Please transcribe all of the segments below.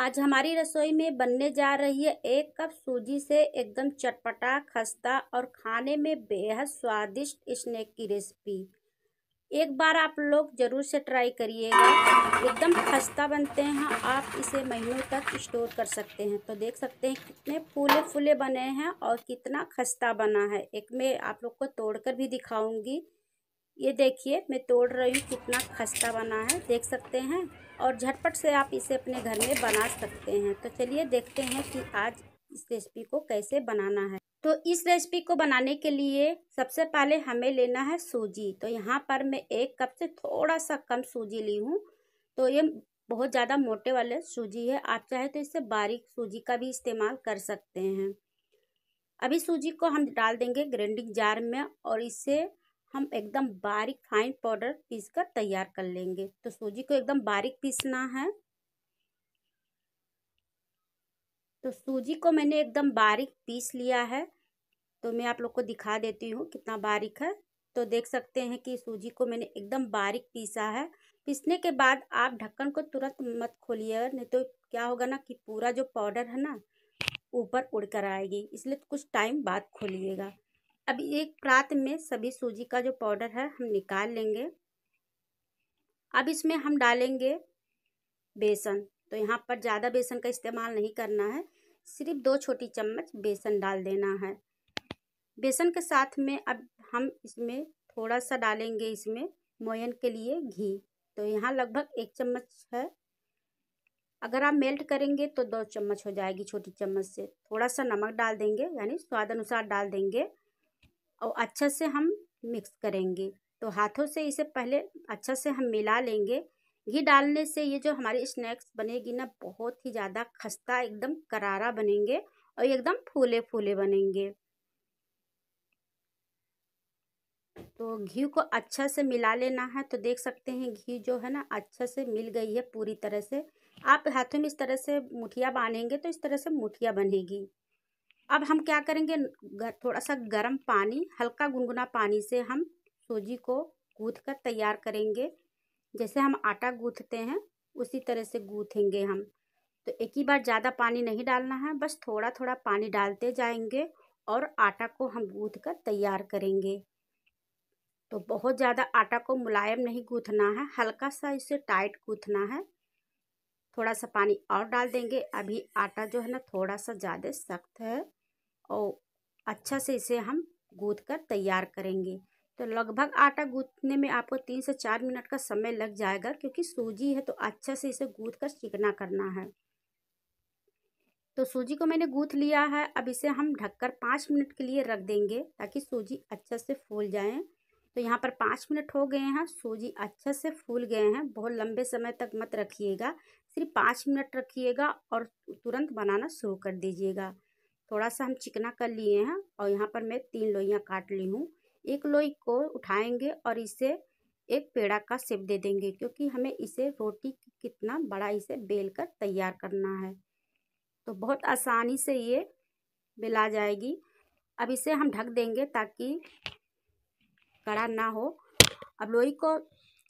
आज हमारी रसोई में बनने जा रही है एक कप सूजी से एकदम चटपटा खस्ता और खाने में बेहद स्वादिष्ट स्नैक की रेसिपी एक बार आप लोग ज़रूर से ट्राई करिएगा एकदम खस्ता बनते हैं आप इसे महीनों तक स्टोर कर सकते हैं तो देख सकते हैं कितने फूले फूले बने हैं और कितना खस्ता बना है एक मैं आप लोग को तोड़कर भी दिखाऊंगी ये देखिए मैं तोड़ रही हूँ कितना खस्ता बना है देख सकते हैं और झटपट से आप इसे अपने घर में बना सकते हैं तो चलिए देखते हैं कि आज इस रेसिपी को कैसे बनाना है तो इस रेसिपी को बनाने के लिए सबसे पहले हमें लेना है सूजी तो यहाँ पर मैं एक कप से थोड़ा सा कम सूजी ली हूँ तो ये बहुत ज़्यादा मोटे वाले सूजी है आप चाहे तो इससे बारीक सूजी का भी इस्तेमाल कर सकते हैं अभी सूजी को हम डाल देंगे ग्राइंडिंग जार में और इसे हम एकदम बारीक फाइन पाउडर पीस कर तैयार कर लेंगे तो सूजी को एकदम बारीक पीसना है तो सूजी को मैंने एकदम बारीक पीस लिया है तो मैं आप लोग को दिखा देती हूँ कितना बारीक है तो देख सकते हैं कि सूजी को मैंने एकदम बारीक पीसा है पीसने के बाद आप ढक्कन को तुरंत मत खोलिएगा नहीं तो क्या होगा ना कि पूरा जो पाउडर है ना ऊपर उड़ कर आएगी इसलिए कुछ टाइम बाद खोलिएगा अब एक प्रात में सभी सूजी का जो पाउडर है हम निकाल लेंगे अब इसमें हम डालेंगे बेसन तो यहाँ पर ज़्यादा बेसन का इस्तेमाल नहीं करना है सिर्फ दो छोटी चम्मच बेसन डाल देना है बेसन के साथ में अब हम इसमें थोड़ा सा डालेंगे इसमें मोयन के लिए घी तो यहाँ लगभग एक चम्मच है अगर आप मेल्ट करेंगे तो दो चम्मच हो जाएगी छोटी चम्मच से थोड़ा सा नमक डाल देंगे यानी स्वाद अनुसार डाल देंगे और अच्छे से हम मिक्स करेंगे तो हाथों से इसे पहले अच्छे से हम मिला लेंगे घी डालने से ये जो हमारी स्नैक्स बनेगी ना बहुत ही ज़्यादा खस्ता एकदम करारा बनेंगे और एकदम फूले फूले बनेंगे तो घी को अच्छा से मिला लेना है तो देख सकते हैं घी जो है ना अच्छा से मिल गई है पूरी तरह से आप हाथों में इस तरह से मुठिया बांधेंगे तो इस तरह से मुठिया बनेगी अब हम क्या करेंगे थोड़ा सा गर्म पानी हल्का गुनगुना पानी से हम सूजी को गूँथ कर तैयार करेंगे जैसे हम आटा गूँथते हैं उसी तरह से गूँथेंगे हम तो एक ही बार ज़्यादा पानी नहीं डालना है बस थोड़ा थोड़ा पानी डालते जाएंगे और आटा को हम गूँथ कर तैयार करेंगे तो बहुत ज़्यादा आटा को मुलायम नहीं गूँथना है हल्का सा इसे टाइट गूँथना है थोड़ा सा पानी और डाल देंगे अभी आटा जो है ना थोड़ा सा ज़्यादा सख्त है और अच्छा से इसे हम गूँथ कर तैयार करेंगे तो लगभग आटा गूँथने में आपको तीन से चार मिनट का समय लग जाएगा क्योंकि सूजी है तो अच्छा से इसे गूँथ कर चिकना करना है तो सूजी को मैंने गूँथ लिया है अब इसे हम ढककर पाँच मिनट के लिए रख देंगे ताकि सूजी अच्छे से फूल जाए तो यहाँ पर पाँच मिनट हो गए हैं सूजी अच्छे से फूल गए हैं बहुत लंबे समय तक मत रखिएगा सिर्फ पाँच मिनट रखिएगा और तुरंत बनाना शुरू कर दीजिएगा थोड़ा सा हम चिकना कर लिए हैं और यहाँ पर मैं तीन लोइयाँ काट ली हूँ एक लोई को उठाएंगे और इसे एक पेड़ा का सेप दे देंगे क्योंकि हमें इसे रोटी कितना बड़ा इसे बेल कर तैयार करना है तो बहुत आसानी से ये बेला जाएगी अब इसे हम ढक देंगे ताकि कड़ा ना हो अब लोई को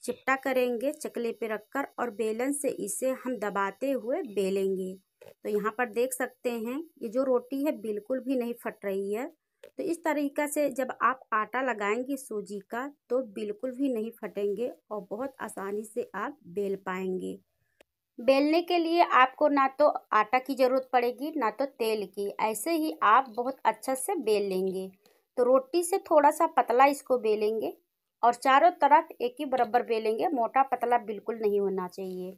चिपटा करेंगे चकले पे रखकर और बेलन से इसे हम दबाते हुए बेलेंगे तो यहाँ पर देख सकते हैं ये जो रोटी है बिल्कुल भी नहीं फट रही है तो इस तरीका से जब आप आटा लगाएंगे सूजी का तो बिल्कुल भी नहीं फटेंगे और बहुत आसानी से आप बेल पाएंगे बेलने के लिए आपको ना तो आटा की ज़रूरत पड़ेगी ना तो तेल की ऐसे ही आप बहुत अच्छा से बेल लेंगे तो रोटी से थोड़ा सा पतला इसको बेलेंगे और चारों तरफ एक ही बराबर बेलेंगे मोटा पतला बिल्कुल नहीं होना चाहिए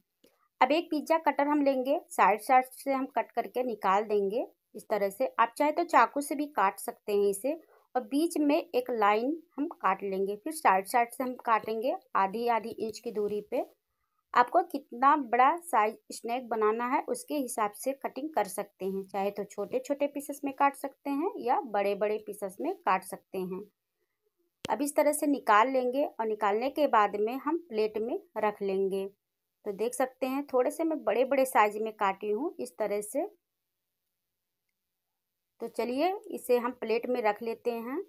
अब एक पिज्ज़ा कटर हम लेंगे साइड साइड से हम कट करके निकाल देंगे इस तरह से आप चाहे तो चाकू से भी काट सकते हैं इसे और बीच में एक लाइन हम काट लेंगे फिर साइड साइड से हम काटेंगे आधी आधी इंच की दूरी पे आपको कितना बड़ा साइज स्नैक बनाना है उसके हिसाब से कटिंग कर सकते हैं चाहे तो छोटे छोटे पीसेस में काट सकते हैं या बड़े बड़े पीसेस में काट सकते हैं अब इस तरह से निकाल लेंगे और निकालने के बाद में हम प्लेट में रख लेंगे तो देख सकते हैं थोड़े से मैं बड़े बड़े साइज में काटी हूँ इस तरह से तो चलिए इसे हम प्लेट में रख लेते हैं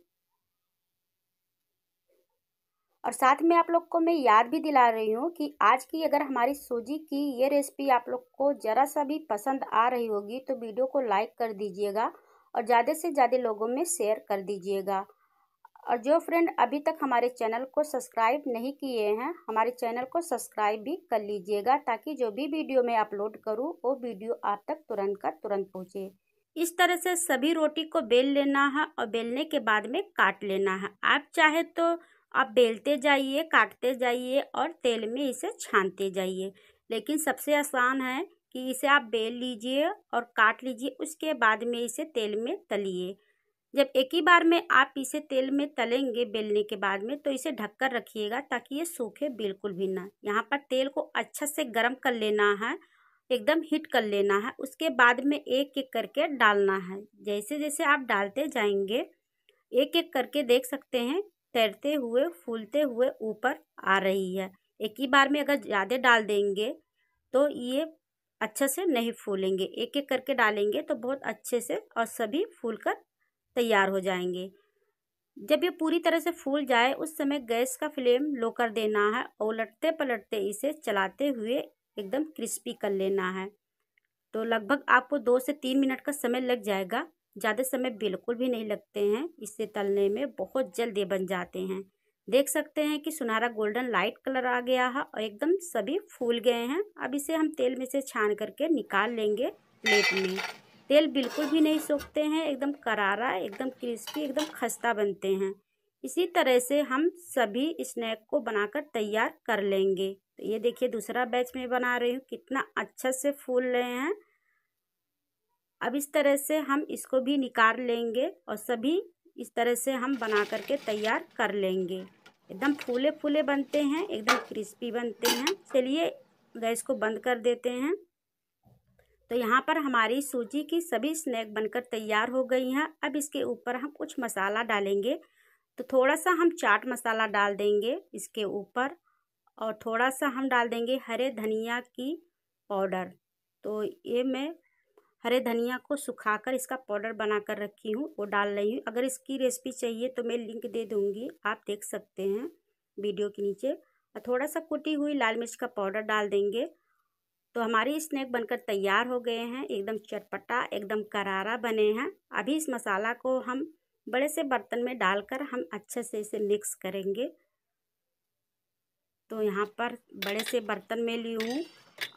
और साथ में आप लोग को मैं याद भी दिला रही हूँ कि आज की अगर हमारी सूजी की ये रेसिपी आप लोग को ज़रा सा भी पसंद आ रही होगी तो वीडियो को लाइक कर दीजिएगा और ज़्यादा से ज़्यादा लोगों में शेयर कर दीजिएगा और जो फ्रेंड अभी तक हमारे चैनल को सब्सक्राइब नहीं किए हैं हमारे चैनल को सब्सक्राइब भी कर लीजिएगा ताकि जो भी वीडियो मैं अपलोड करूँ वो वीडियो आप तक तुरंत का तुरंत पहुँचे इस तरह से सभी रोटी को बेल लेना है और बेलने के बाद में काट लेना है आप चाहे तो आप बेलते जाइए काटते जाइए और तेल में इसे छानते जाइए लेकिन सबसे आसान है कि इसे आप बेल लीजिए और काट लीजिए उसके बाद में इसे तेल में तलिए जब एक ही बार में आप इसे तेल में तलेंगे बेलने के बाद में तो इसे ढककर रखिएगा ताकि ये सूखे बिल्कुल भी ना यहाँ पर तेल को अच्छा से गर्म कर लेना है एकदम हीट कर लेना है उसके बाद में एक एक करके डालना है जैसे जैसे आप डालते जाएंगे एक एक करके देख सकते हैं तैरते हुए फूलते हुए ऊपर आ रही है एक ही बार में अगर ज़्यादा डाल देंगे तो ये अच्छे से नहीं फूलेंगे एक एक करके डालेंगे तो बहुत अच्छे से और सभी फूल कर तैयार हो जाएंगे जब ये पूरी तरह से फूल जाए उस समय गैस का फ्लेम लो कर देना है और उलटते पलटते इसे चलाते हुए एकदम क्रिस्पी कर लेना है तो लगभग आपको दो से तीन मिनट का समय लग जाएगा ज़्यादा समय बिल्कुल भी नहीं लगते हैं इसे तलने में बहुत जल्दी बन जाते हैं देख सकते हैं कि सुनहरा गोल्डन लाइट कलर आ गया है और एकदम सभी फूल गए हैं अब इसे हम तेल में से छान करके निकाल लेंगे प्लेट में तेल बिल्कुल भी नहीं सोखते हैं एकदम करारा एकदम क्रिस्पी एकदम खस्ता बनते हैं इसी तरह से हम सभी स्नैक को बनाकर तैयार कर लेंगे तो ये देखिए दूसरा बैच में बना रही हूँ कितना अच्छा से फूल रहे हैं अब इस तरह से हम इसको भी निकाल लेंगे और सभी इस तरह से हम बना करके तैयार कर लेंगे एकदम फूले फूले बनते हैं एकदम क्रिस्पी बनते हैं चलिए गैस को बंद कर देते हैं तो यहाँ पर हमारी सूजी की सभी स्नैक बनकर तैयार हो गई हैं अब इसके ऊपर हम कुछ मसाला डालेंगे तो थोड़ा सा हम चाट मसाला डाल देंगे इसके ऊपर और थोड़ा सा हम डाल देंगे हरे धनिया की पाउडर तो ये मैं हरे धनिया को सुखाकर इसका पाउडर बना कर रखी हूँ वो डाल रही हूँ अगर इसकी रेसिपी चाहिए तो मैं लिंक दे दूँगी आप देख सकते हैं वीडियो के नीचे और थोड़ा सा कुटी हुई लाल मिर्च का पाउडर डाल देंगे तो हमारे स्नैक बनकर तैयार हो गए हैं एकदम चटपटा एकदम करारा बने हैं अभी इस मसाला को हम बड़े से बर्तन में डालकर हम अच्छे से इसे मिक्स करेंगे तो यहाँ पर बड़े से बर्तन में ली हूँ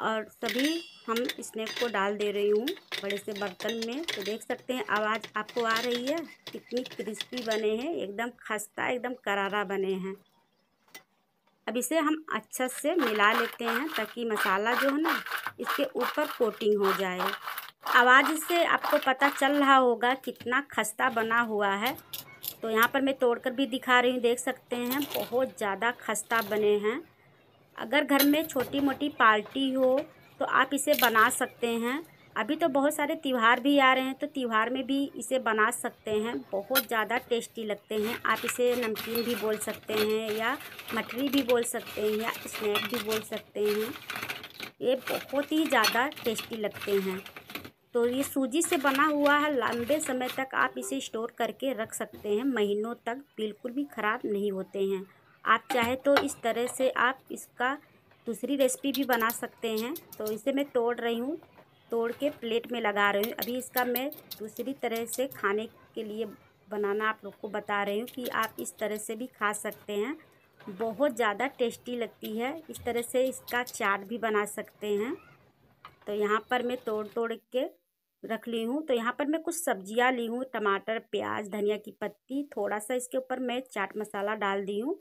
और सभी हम स्नैक को डाल दे रही हूँ बड़े से बर्तन में तो देख सकते हैं आवाज़ आपको आ रही है कितनी क्रिस्पी बने हैं एकदम खस्ता एकदम करारा बने हैं अब इसे हम अच्छा से मिला लेते हैं ताकि मसाला जो है ना इसके ऊपर कोटिंग हो जाए आवाज़ से आपको पता चल रहा होगा कितना खस्ता बना हुआ है तो यहाँ पर मैं तोड़कर भी दिखा रही हूँ देख सकते हैं बहुत ज़्यादा खस्ता बने हैं अगर घर में छोटी मोटी पार्टी हो तो आप इसे बना सकते हैं अभी तो बहुत सारे त्यौहार भी आ रहे हैं तो त्यौहार में भी इसे बना सकते हैं बहुत ज़्यादा टेस्टी लगते हैं आप इसे नमकीन भी बोल सकते हैं या मठरी भी बोल सकते हैं या स्नैक भी बोल सकते हैं ये बहुत ही ज़्यादा टेस्टी लगते हैं तो ये सूजी से बना हुआ है लंबे समय तक आप इसे स्टोर करके रख सकते हैं महीनों तक बिल्कुल भी ख़राब नहीं होते हैं आप चाहे तो इस तरह से आप इसका दूसरी रेसिपी भी बना सकते हैं तो इसे मैं तोड़ रही हूँ तोड़ के प्लेट में लगा रही हूँ अभी इसका मैं दूसरी तरह से खाने के लिए बनाना आप लोग को बता रही हूँ कि आप इस तरह से भी खा सकते हैं बहुत ज़्यादा टेस्टी लगती है इस तरह से इसका चाट भी बना सकते हैं तो यहाँ पर मैं तोड़ तोड़ के रख ली हूँ तो यहाँ पर मैं कुछ सब्जियाँ ली हूँ टमाटर प्याज धनिया की पत्ती थोड़ा सा इसके ऊपर मैं चाट मसाला डाल दी हूँ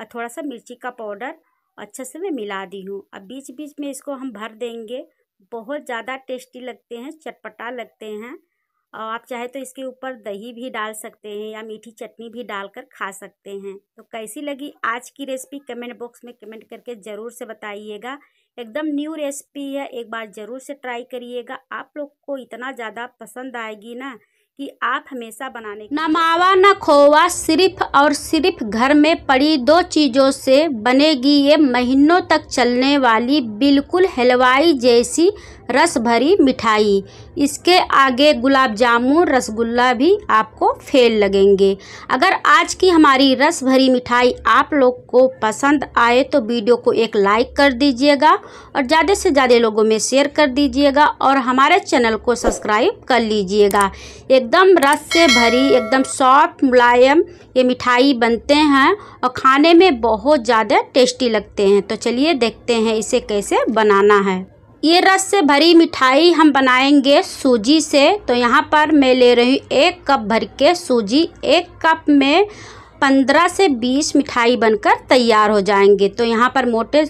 और थोड़ा सा मिर्ची का पाउडर अच्छे से मैं मिला दी हूँ अब बीच बीच में इसको हम भर देंगे बहुत ज़्यादा टेस्टी लगते हैं चटपटा लगते हैं और आप चाहे तो इसके ऊपर दही भी डाल सकते हैं या मीठी चटनी भी डालकर खा सकते हैं तो कैसी लगी आज की रेसिपी कमेंट बॉक्स में कमेंट करके ज़रूर से बताइएगा एकदम न्यू रेसिपी है एक बार ज़रूर से ट्राई करिएगा आप लोग को इतना ज़्यादा पसंद आएगी ना कि आप हमेशा बनाने न मावा न खोवा सिर्फ और सिर्फ घर में पड़ी दो चीज़ों से बनेगी ये महीनों तक चलने वाली बिल्कुल हलवाई जैसी रस भरी मिठाई इसके आगे गुलाब जामुन रसगुल्ला भी आपको फेल लगेंगे अगर आज की हमारी रस भरी मिठाई आप लोग को पसंद आए तो वीडियो को एक लाइक कर दीजिएगा और ज़्यादा से ज़्यादा लोगों में शेयर कर दीजिएगा और हमारे चैनल को सब्सक्राइब कर लीजिएगा एकदम रस से भरी एकदम सॉफ्ट मुलायम ये मिठाई बनते हैं और खाने में बहुत ज़्यादा टेस्टी लगते हैं तो चलिए देखते हैं इसे कैसे बनाना है ये रस से भरी मिठाई हम बनाएंगे सूजी से तो यहाँ पर मैं ले रही हूँ एक कप भर के सूजी एक कप में पंद्रह से बीस मिठाई बनकर तैयार हो जाएंगे तो यहाँ पर मोटे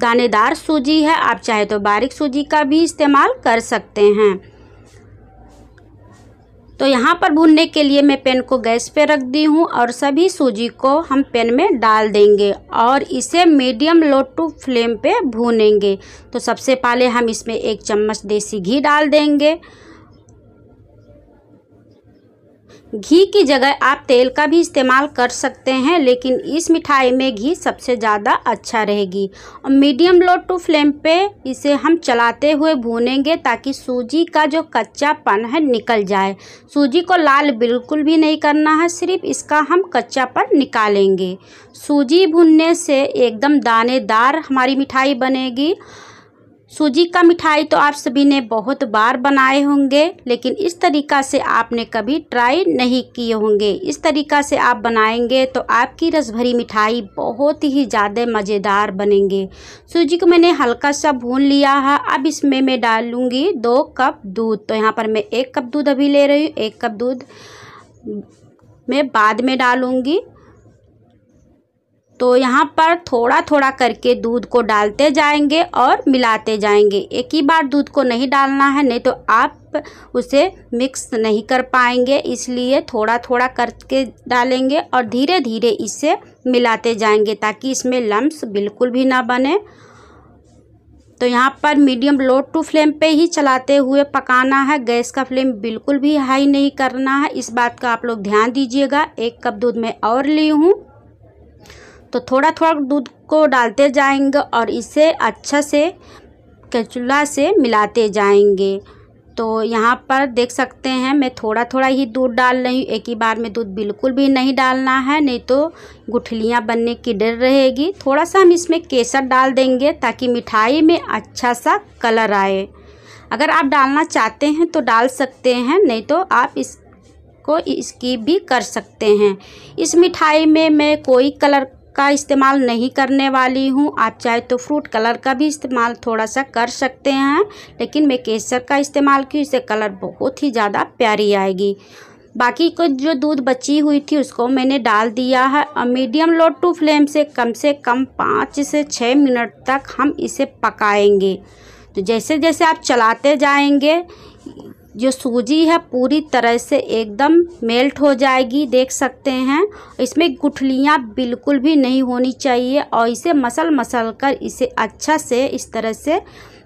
दानेदार सूजी है आप चाहे तो बारीक सूजी का भी इस्तेमाल कर सकते हैं तो यहाँ पर भूनने के लिए मैं पेन को गैस पे रख दी हूँ और सभी सूजी को हम पेन में डाल देंगे और इसे मीडियम लो टू फ्लेम पे भूनेंगे तो सबसे पहले हम इसमें एक चम्मच देसी घी डाल देंगे घी की जगह आप तेल का भी इस्तेमाल कर सकते हैं लेकिन इस मिठाई में घी सबसे ज़्यादा अच्छा रहेगी और मीडियम लो टू फ्लेम पे इसे हम चलाते हुए भूनेंगे ताकि सूजी का जो कच्चापन है निकल जाए सूजी को लाल बिल्कुल भी नहीं करना है सिर्फ इसका हम कच्चापन निकालेंगे सूजी भुनने से एकदम दानेदार हमारी मिठाई बनेगी सूजी का मिठाई तो आप सभी ने बहुत बार बनाए होंगे लेकिन इस तरीका से आपने कभी ट्राई नहीं किए होंगे इस तरीका से आप बनाएंगे तो आपकी रस भरी मिठाई बहुत ही ज़्यादा मज़ेदार बनेंगे सूजी को मैंने हल्का सा भून लिया है अब इसमें मैं डालूँगी दो कप दूध तो यहाँ पर मैं एक कप दूध अभी ले रही हूँ एक कप दूध मैं बाद में डालूँगी तो यहाँ पर थोड़ा थोड़ा करके दूध को डालते जाएंगे और मिलाते जाएंगे एक ही बार दूध को नहीं डालना है नहीं तो आप उसे मिक्स नहीं कर पाएंगे इसलिए थोड़ा थोड़ा करके डालेंगे और धीरे धीरे इसे मिलाते जाएंगे ताकि इसमें लम्स बिल्कुल भी ना बने तो यहाँ पर मीडियम लो टू फ्लेम पे ही चलाते हुए पकाना है गैस का फ्लेम बिल्कुल भी हाई नहीं करना है इस बात का आप लोग ध्यान दीजिएगा एक कप दूध मैं और ली हूँ तो थोड़ा थोड़ा दूध को डालते जाएंगे और इसे अच्छा से कचुला से मिलाते जाएंगे तो यहाँ पर देख सकते हैं मैं थोड़ा थोड़ा ही दूध डाल रही हूँ एक ही बार में दूध बिल्कुल भी नहीं डालना है नहीं तो गुठलियाँ बनने की डर रहेगी थोड़ा सा हम इसमें केसर डाल देंगे ताकि मिठाई में अच्छा सा कलर आए अगर आप डालना चाहते हैं तो डाल सकते हैं नहीं तो आप इसको इसकी भी कर सकते हैं इस मिठाई में मैं कोई कलर का इस्तेमाल नहीं करने वाली हूँ आप चाहे तो फ्रूट कलर का भी इस्तेमाल थोड़ा सा कर सकते हैं लेकिन मैं केसर का इस्तेमाल की इससे कलर बहुत ही ज़्यादा प्यारी आएगी बाकी कुछ जो दूध बची हुई थी उसको मैंने डाल दिया है और मीडियम लो टू फ्लेम से कम से कम पाँच से छः मिनट तक हम इसे पकाएंगे तो जैसे जैसे आप चलाते जाएंगे जो सूजी है पूरी तरह से एकदम मेल्ट हो जाएगी देख सकते हैं इसमें गुठलियाँ बिल्कुल भी नहीं होनी चाहिए और इसे मसल मसल कर इसे अच्छा से इस तरह से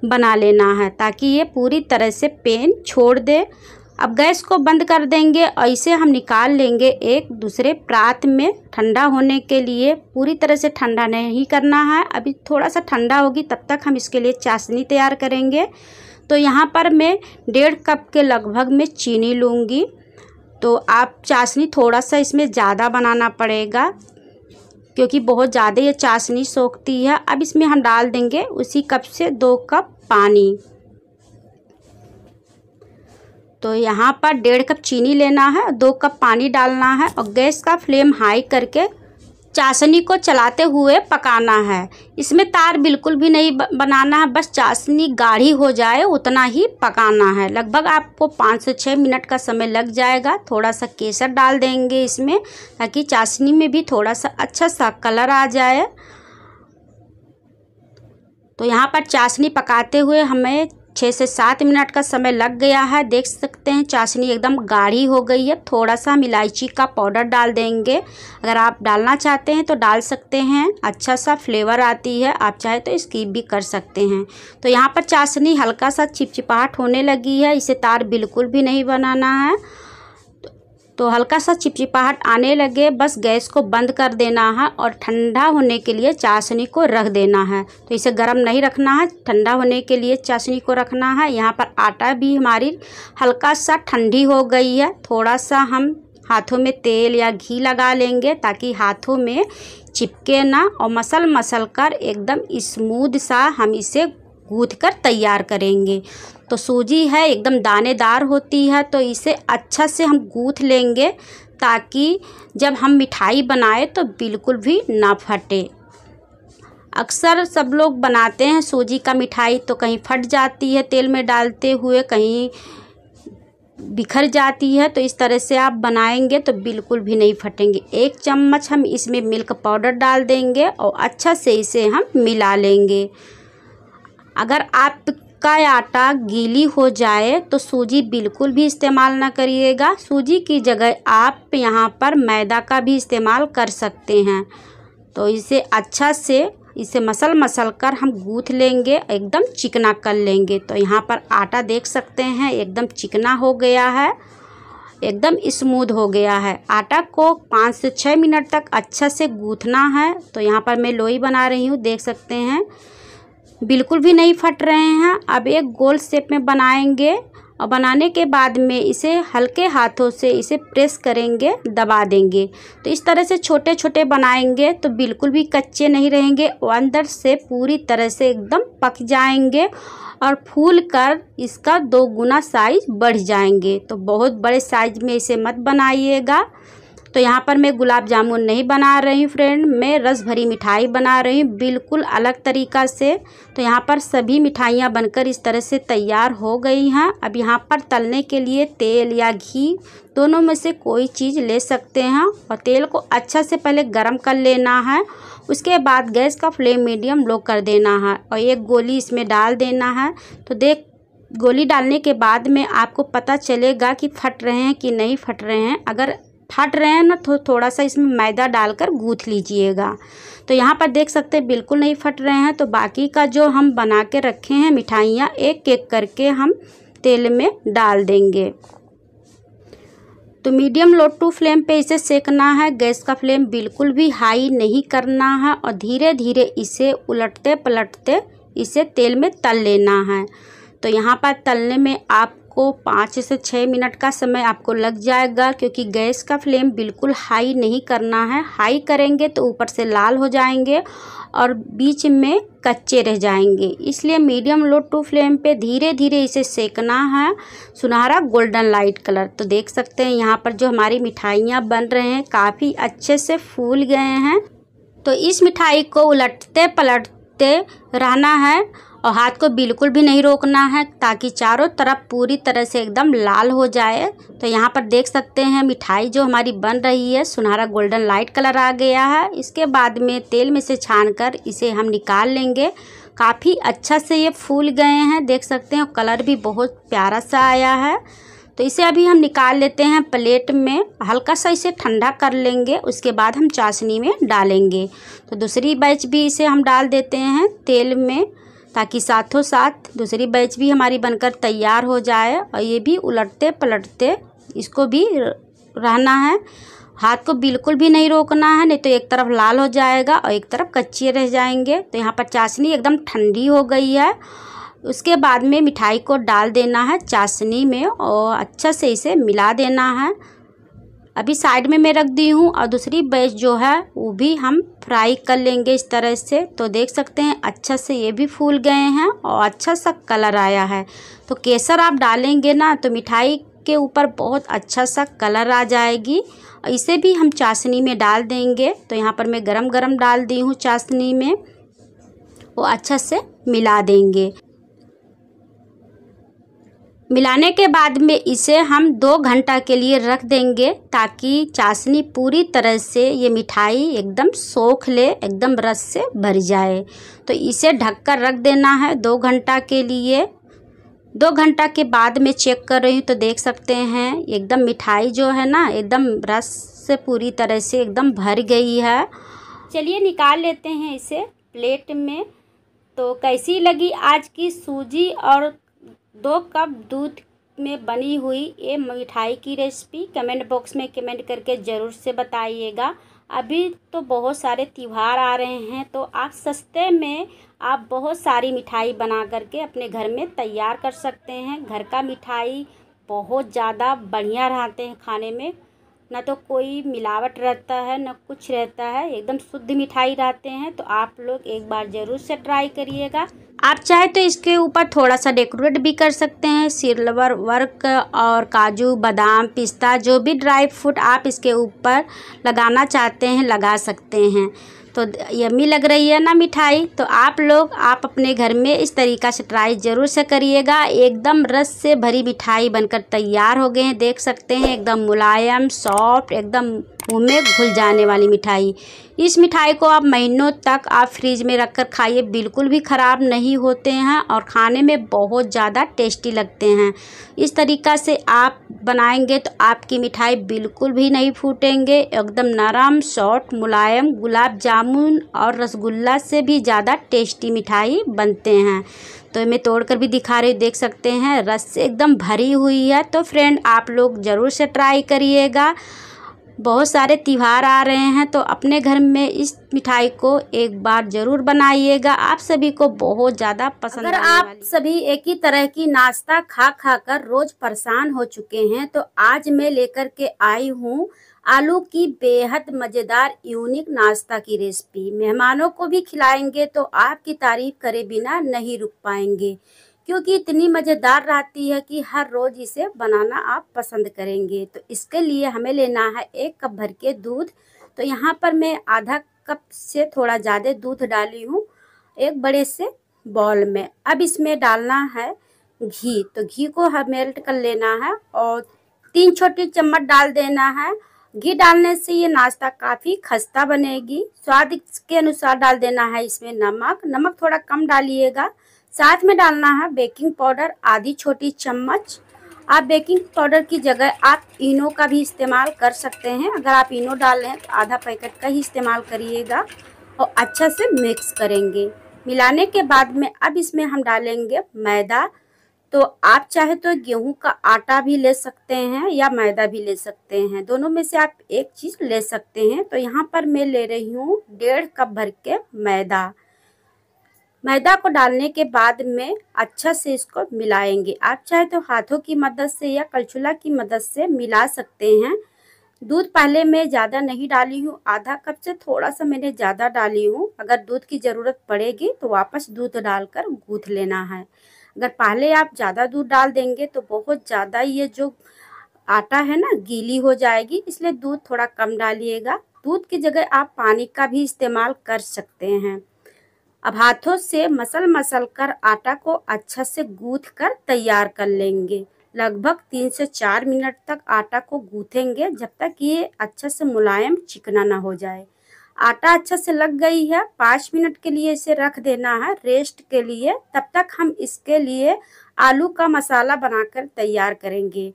बना लेना है ताकि ये पूरी तरह से पेन छोड़ दे अब गैस को बंद कर देंगे और इसे हम निकाल लेंगे एक दूसरे प्रात में ठंडा होने के लिए पूरी तरह से ठंडा नहीं करना है अभी थोड़ा सा ठंडा होगी तब तक हम इसके लिए चाशनी तैयार करेंगे तो यहाँ पर मैं डेढ़ कप के लगभग में चीनी लूँगी तो आप चाशनी थोड़ा सा इसमें ज़्यादा बनाना पड़ेगा क्योंकि बहुत ज़्यादा ये चाशनी सोखती है अब इसमें हम डाल देंगे उसी कप से दो कप पानी तो यहाँ पर डेढ़ कप चीनी लेना है दो कप पानी डालना है और गैस का फ्लेम हाई करके चाशनी को चलाते हुए पकाना है इसमें तार बिल्कुल भी नहीं बनाना है बस चाशनी गाढ़ी हो जाए उतना ही पकाना है लगभग आपको पाँच से छः मिनट का समय लग जाएगा थोड़ा सा केसर डाल देंगे इसमें ताकि चाशनी में भी थोड़ा सा अच्छा सा कलर आ जाए तो यहाँ पर चाशनी पकाते हुए हमें छः से सात मिनट का समय लग गया है देख सकते हैं चाशनी एकदम गाढ़ी हो गई है थोड़ा सा हम इलायची का पाउडर डाल देंगे अगर आप डालना चाहते हैं तो डाल सकते हैं अच्छा सा फ्लेवर आती है आप चाहे तो स्कीप भी कर सकते हैं तो यहाँ पर चाशनी हल्का सा चिपचिपाहट होने लगी है इसे तार बिल्कुल भी नहीं बनाना है तो हल्का सा चिपचिपाहट आने लगे बस गैस को बंद कर देना है और ठंडा होने के लिए चाशनी को रख देना है तो इसे गर्म नहीं रखना है ठंडा होने के लिए चाशनी को रखना है यहाँ पर आटा भी हमारी हल्का सा ठंडी हो गई है थोड़ा सा हम हाथों में तेल या घी लगा लेंगे ताकि हाथों में चिपके ना और मसल मसल कर एकदम स्मूद सा हम इसे गूँथ कर तैयार करेंगे तो सूजी है एकदम दानेदार होती है तो इसे अच्छा से हम गूथ लेंगे ताकि जब हम मिठाई बनाए तो बिल्कुल भी ना फटे अक्सर सब लोग बनाते हैं सूजी का मिठाई तो कहीं फट जाती है तेल में डालते हुए कहीं बिखर जाती है तो इस तरह से आप बनाएंगे तो बिल्कुल भी नहीं फटेंगे एक चम्मच हम इसमें मिल्क पाउडर डाल देंगे और अच्छा से इसे हम मिला लेंगे अगर आप का आटा गीली हो जाए तो सूजी बिल्कुल भी इस्तेमाल ना करिएगा सूजी की जगह आप यहाँ पर मैदा का भी इस्तेमाल कर सकते हैं तो इसे अच्छा से इसे मसल मसल कर हम गूँथ लेंगे एकदम चिकना कर लेंगे तो यहाँ पर आटा देख सकते हैं एकदम चिकना हो गया है एकदम स्मूथ हो गया है आटा को पाँच से छः मिनट तक अच्छा से गूथना है तो यहाँ पर मैं लोई बना रही हूँ देख सकते हैं बिल्कुल भी नहीं फट रहे हैं अब एक गोल शेप में बनाएंगे और बनाने के बाद में इसे हल्के हाथों से इसे प्रेस करेंगे दबा देंगे तो इस तरह से छोटे छोटे बनाएंगे तो बिल्कुल भी कच्चे नहीं रहेंगे और अंदर से पूरी तरह से एकदम पक जाएंगे और फूल कर इसका दो गुना साइज बढ़ जाएंगे तो बहुत बड़े साइज में इसे मत बनाइएगा तो यहाँ पर मैं गुलाब जामुन नहीं बना रही हूँ फ्रेंड मैं रस भरी मिठाई बना रही हूँ बिल्कुल अलग तरीका से तो यहाँ पर सभी मिठाइयाँ बनकर इस तरह से तैयार हो गई हैं अब यहाँ पर तलने के लिए तेल या घी दोनों में से कोई चीज़ ले सकते हैं और तेल को अच्छा से पहले गर्म कर लेना है उसके बाद गैस का फ्लेम मीडियम लो कर देना है और एक गोली इसमें डाल देना है तो देख गोली डालने के बाद में आपको पता चलेगा कि फट रहे हैं कि नहीं फट रहे हैं अगर फट रहे हैं ना तो थोड़ा सा इसमें मैदा डालकर गूँथ लीजिएगा तो यहाँ पर देख सकते हैं बिल्कुल नहीं फट रहे हैं तो बाकी का जो हम बना के रखे हैं मिठाइयाँ एक एक करके हम तेल में डाल देंगे तो मीडियम लो टू फ्लेम पे इसे सेकना है गैस का फ्लेम बिल्कुल भी हाई नहीं करना है और धीरे धीरे इसे उलटते पलटते इसे तेल में तल लेना है तो यहाँ पर तलने में आप को पाँच से छः मिनट का समय आपको लग जाएगा क्योंकि गैस का फ्लेम बिल्कुल हाई नहीं करना है हाई करेंगे तो ऊपर से लाल हो जाएंगे और बीच में कच्चे रह जाएंगे इसलिए मीडियम लो टू फ्लेम पे धीरे धीरे इसे सेकना है सुनहरा गोल्डन लाइट कलर तो देख सकते हैं यहाँ पर जो हमारी मिठाइयाँ बन रहे हैं काफ़ी अच्छे से फूल गए हैं तो इस मिठाई को उलटते पलटते रहना है और हाथ को बिल्कुल भी नहीं रोकना है ताकि चारों तरफ पूरी तरह से एकदम लाल हो जाए तो यहाँ पर देख सकते हैं मिठाई जो हमारी बन रही है सुनहरा गोल्डन लाइट कलर आ गया है इसके बाद में तेल में से छानकर इसे हम निकाल लेंगे काफ़ी अच्छा से ये फूल गए हैं देख सकते हैं कलर भी बहुत प्यारा सा आया है तो इसे अभी हम निकाल लेते हैं प्लेट में हल्का सा इसे ठंडा कर लेंगे उसके बाद हम चाशनी में डालेंगे तो दूसरी बैच भी इसे हम डाल देते हैं तेल में ताकि साथों साथ दूसरी बैच भी हमारी बनकर तैयार हो जाए और ये भी उलटते पलटते इसको भी रहना है हाथ को बिल्कुल भी नहीं रोकना है नहीं तो एक तरफ लाल हो जाएगा और एक तरफ कच्चे रह जाएंगे तो यहाँ पर चाशनी एकदम ठंडी हो गई है उसके बाद में मिठाई को डाल देना है चाशनी में और अच्छा से इसे मिला देना है अभी साइड में मैं रख दी हूँ और दूसरी बैच जो है वो भी हम फ्राई कर लेंगे इस तरह से तो देख सकते हैं अच्छा से ये भी फूल गए हैं और अच्छा सा कलर आया है तो केसर आप डालेंगे ना तो मिठाई के ऊपर बहुत अच्छा सा कलर आ जाएगी और इसे भी हम चाशनी में डाल देंगे तो यहाँ पर मैं गरम गरम डाल दी हूँ चाशनी में वो अच्छा से मिला देंगे मिलाने के बाद में इसे हम दो घंटा के लिए रख देंगे ताकि चाशनी पूरी तरह से ये मिठाई एकदम सोख ले एकदम रस से भर जाए तो इसे ढक कर रख देना है दो घंटा के लिए दो घंटा के बाद में चेक कर रही हूँ तो देख सकते हैं एकदम मिठाई जो है ना एकदम रस से पूरी तरह से एकदम भर गई है चलिए निकाल लेते हैं इसे प्लेट में तो कैसी लगी आज की सूजी और दो कप दूध में बनी हुई ये मिठाई की रेसिपी कमेंट बॉक्स में कमेंट करके ज़रूर से बताइएगा अभी तो बहुत सारे त्यौहार आ रहे हैं तो आप सस्ते में आप बहुत सारी मिठाई बना करके अपने घर में तैयार कर सकते हैं घर का मिठाई बहुत ज़्यादा बढ़िया रहते हैं खाने में ना तो कोई मिलावट रहता है ना कुछ रहता है एकदम शुद्ध मिठाई रहते हैं तो आप लोग एक बार ज़रूर से ट्राई करिएगा आप चाहे तो इसके ऊपर थोड़ा सा डेकोरेट भी कर सकते हैं सिल्वर वर्क और काजू बादाम पिस्ता जो भी ड्राई फ्रूट आप इसके ऊपर लगाना चाहते हैं लगा सकते हैं तो यमी लग रही है ना मिठाई तो आप लोग आप अपने घर में इस तरीका से ट्राई ज़रूर से करिएगा एकदम रस से भरी मिठाई बनकर तैयार हो गए हैं देख सकते हैं एकदम मुलायम सॉफ्ट एकदम मुँह में घुल जाने वाली मिठाई इस मिठाई को आप महीनों तक आप फ्रिज में रख कर खाइए बिल्कुल भी ख़राब नहीं होते हैं और खाने में बहुत ज़्यादा टेस्टी लगते हैं इस तरीक़ा से आप बनाएंगे तो आपकी मिठाई बिल्कुल भी नहीं फूटेंगे एकदम नरम सॉफ्ट मुलायम गुलाब जामुन और रसगुल्ला से भी ज़्यादा टेस्टी मिठाई बनते हैं तो मैं तोड़ कर भी दिखा रही देख सकते हैं रस एकदम भरी हुई है तो फ्रेंड आप लोग ज़रूर से ट्राई करिएगा बहुत सारे त्यौहार आ रहे हैं तो अपने घर में इस मिठाई को एक बार ज़रूर बनाइएगा आप सभी को बहुत ज़्यादा पसंद अगर आप सभी एक ही तरह की नाश्ता खा खा कर रोज़ परेशान हो चुके हैं तो आज मैं लेकर के आई हूँ आलू की बेहद मज़ेदार यूनिक नाश्ता की रेसिपी मेहमानों को भी खिलाएंगे तो आपकी तारीफ करे बिना नहीं रुक पाएंगे क्योंकि इतनी मज़ेदार रहती है कि हर रोज़ इसे बनाना आप पसंद करेंगे तो इसके लिए हमें लेना है एक कप भर के दूध तो यहाँ पर मैं आधा कप से थोड़ा ज़्यादा दूध डाली हूँ एक बड़े से बॉल में अब इसमें डालना है घी तो घी को मेल्ट कर लेना है और तीन छोटी चम्मच डाल देना है घी डालने से ये नाश्ता काफ़ी खस्ता बनेगी स्वाद के अनुसार डाल देना है इसमें नमक नमक थोड़ा कम डालिएगा साथ में डालना है बेकिंग पाउडर आधी छोटी चम्मच आप बेकिंग पाउडर की जगह आप इनो का भी इस्तेमाल कर सकते हैं अगर आप इनो डाल रहे हैं तो आधा पैकेट का ही इस्तेमाल करिएगा और अच्छा से मिक्स करेंगे मिलाने के बाद में अब इसमें हम डालेंगे मैदा तो आप चाहे तो गेहूं का आटा भी ले सकते हैं या मैदा भी ले सकते हैं दोनों में से आप एक चीज़ ले सकते हैं तो यहाँ पर मैं ले रही हूँ डेढ़ कप भर के मैदा मैदा को डालने के बाद में अच्छा से इसको मिलाएंगे आप चाहे तो हाथों की मदद से या कलछुला की मदद से मिला सकते हैं दूध पहले मैं ज़्यादा नहीं डाली हूँ आधा कप से थोड़ा सा मैंने ज़्यादा डाली हूँ अगर दूध की ज़रूरत पड़ेगी तो वापस दूध डालकर गूँथ लेना है अगर पहले आप ज़्यादा दूध डाल देंगे तो बहुत ज़्यादा ये जो आटा है ना गीली हो जाएगी इसलिए दूध थोड़ा कम डालिएगा दूध की जगह आप पानी का भी इस्तेमाल कर सकते हैं अब हाथों से मसल मसल कर आटा को अच्छा से गूथ कर तैयार कर लेंगे लगभग तीन से चार मिनट तक आटा को गूथेंगे जब तक ये अच्छा से मुलायम चिकना ना हो जाए आटा अच्छा से लग गई है पाँच मिनट के लिए इसे रख देना है रेस्ट के लिए तब तक हम इसके लिए आलू का मसाला बनाकर तैयार करेंगे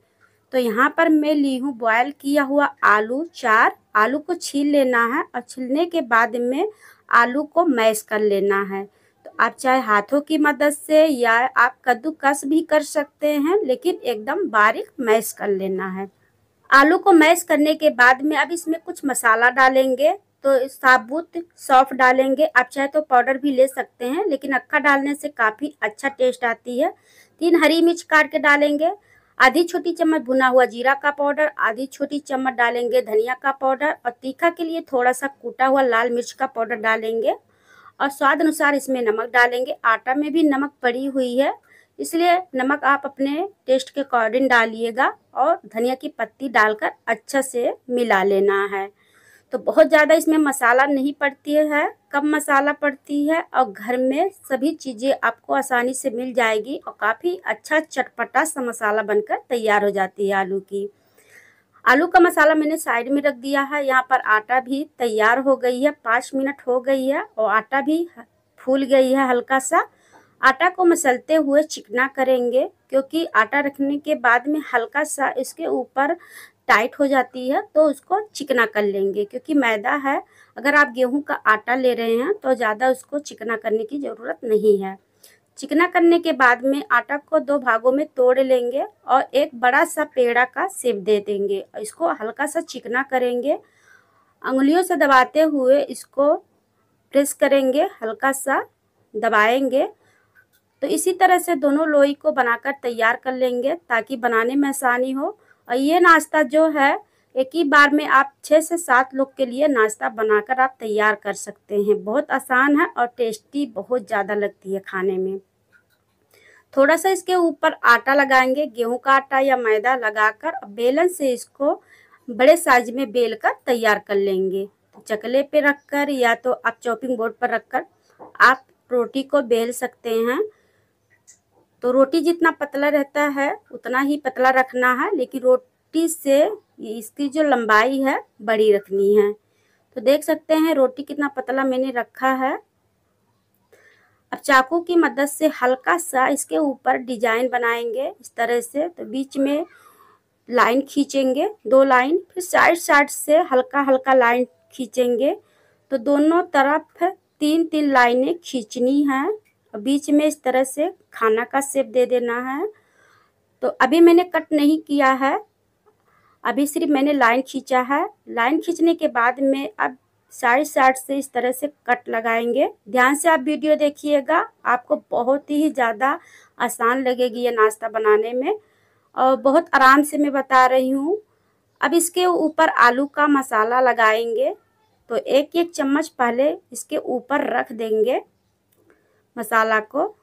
तो यहाँ पर मैं ली हूँ बॉयल किया हुआ आलू चार आलू को छील लेना है और छीलने के बाद में आलू को मैश कर लेना है तो आप चाहे हाथों की मदद से या आप कद्दूकस भी कर सकते हैं लेकिन एकदम बारीक मैश कर लेना है आलू को मैश करने के बाद में अब इसमें कुछ मसाला डालेंगे तो साबुत सौफ डालेंगे आप चाहे तो पाउडर भी ले सकते हैं लेकिन अक्खा डालने से काफ़ी अच्छा टेस्ट आती है तीन हरी मिर्च काट के डालेंगे आधी छोटी चम्मच भुना हुआ जीरा का पाउडर आधी छोटी चम्मच डालेंगे धनिया का पाउडर और तीखा के लिए थोड़ा सा कूटा हुआ लाल मिर्च का पाउडर डालेंगे और स्वाद अनुसार इसमें नमक डालेंगे आटा में भी नमक पड़ी हुई है इसलिए नमक आप अपने टेस्ट के अकॉर्डिंग डालिएगा और धनिया की पत्ती डालकर अच्छा से मिला लेना है तो बहुत ज़्यादा इसमें मसाला नहीं पड़ती है कम मसाला पड़ती है और घर में सभी चीज़ें आपको आसानी से मिल जाएगी और काफ़ी अच्छा चटपटा सा मसाला बनकर तैयार हो जाती है आलू की आलू का मसाला मैंने साइड में रख दिया है यहाँ पर आटा भी तैयार हो गई है पाँच मिनट हो गई है और आटा भी फूल गई है हल्का सा आटा को मसलते हुए चिकना करेंगे क्योंकि आटा रखने के बाद में हल्का सा इसके ऊपर टाइट हो जाती है तो उसको चिकना कर लेंगे क्योंकि मैदा है अगर आप गेहूं का आटा ले रहे हैं तो ज़्यादा उसको चिकना करने की ज़रूरत नहीं है चिकना करने के बाद में आटा को दो भागों में तोड़ लेंगे और एक बड़ा सा पेड़ा का सेब दे देंगे इसको हल्का सा चिकना करेंगे उंगलियों से दबाते हुए इसको प्रेस करेंगे हल्का सा दबाएंगे तो इसी तरह से दोनों लोई को बनाकर तैयार कर लेंगे ताकि बनाने में आसानी हो और ये नाश्ता जो है एक ही बार में आप छः से सात लोग के लिए नाश्ता बनाकर आप तैयार कर सकते हैं बहुत आसान है और टेस्टी बहुत ज़्यादा लगती है खाने में थोड़ा सा इसके ऊपर आटा लगाएंगे गेहूं का आटा या मैदा लगाकर बेलन से इसको बड़े साइज में बेल कर तैयार कर लेंगे चकले पे रखकर या तो आप चॉपिंग बोर्ड पर रखकर आप रोटी को बेल सकते हैं तो रोटी जितना पतला रहता है उतना ही पतला रखना है लेकिन रोटी से इसकी जो लंबाई है बड़ी रखनी है तो देख सकते हैं रोटी कितना पतला मैंने रखा है अब चाकू की मदद से हल्का सा इसके ऊपर डिजाइन बनाएंगे इस तरह से तो बीच में लाइन खींचेंगे दो लाइन फिर साइड साइड से हल्का हल्का लाइन खींचेंगे तो दोनों तरफ तीन तीन लाइनें खींचनी है तो बीच में इस तरह से खाना का सेप दे देना है तो अभी मैंने कट नहीं किया है अभी सिर्फ मैंने लाइन खींचा है लाइन खींचने के बाद में अब साइड साइड से इस तरह से कट लगाएंगे ध्यान से आप वीडियो देखिएगा आपको बहुत ही ज़्यादा आसान लगेगी ये नाश्ता बनाने में और बहुत आराम से मैं बता रही हूँ अब इसके ऊपर आलू का मसाला लगाएंगे तो एक एक चम्मच पहले इसके ऊपर रख देंगे मसाला को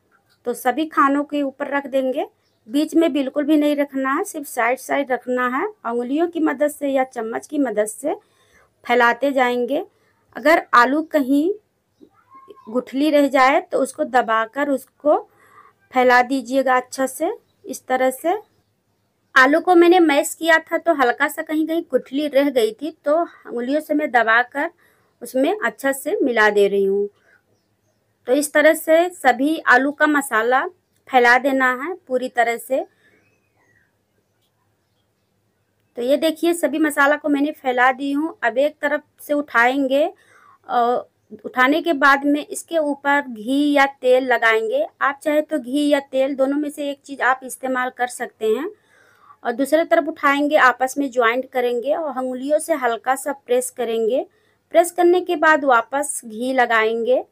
तो सभी खानों के ऊपर रख देंगे बीच में बिल्कुल भी नहीं रखना है सिर्फ साइड साइड रखना है उंगलियों की मदद से या चम्मच की मदद से फैलाते जाएंगे अगर आलू कहीं गुठली रह जाए तो उसको दबाकर उसको फैला दीजिएगा अच्छा से इस तरह से आलू को मैंने मैश किया था तो हल्का सा कहीं कहीं गुठली रह गई थी तो उंगलियों से मैं दबाकर उसमें अच्छा से मिला दे रही हूँ तो इस तरह से सभी आलू का मसाला फैला देना है पूरी तरह से तो ये देखिए सभी मसाला को मैंने फैला दी हूँ अब एक तरफ से उठाएंगे और उठाने के बाद में इसके ऊपर घी या तेल लगाएंगे आप चाहे तो घी या तेल दोनों में से एक चीज़ आप इस्तेमाल कर सकते हैं और दूसरे तरफ उठाएंगे आपस में ज्वाइंट करेंगे और उंगलियों से हल्का सा प्रेस करेंगे प्रेस करने के बाद वापस घी लगाएंगे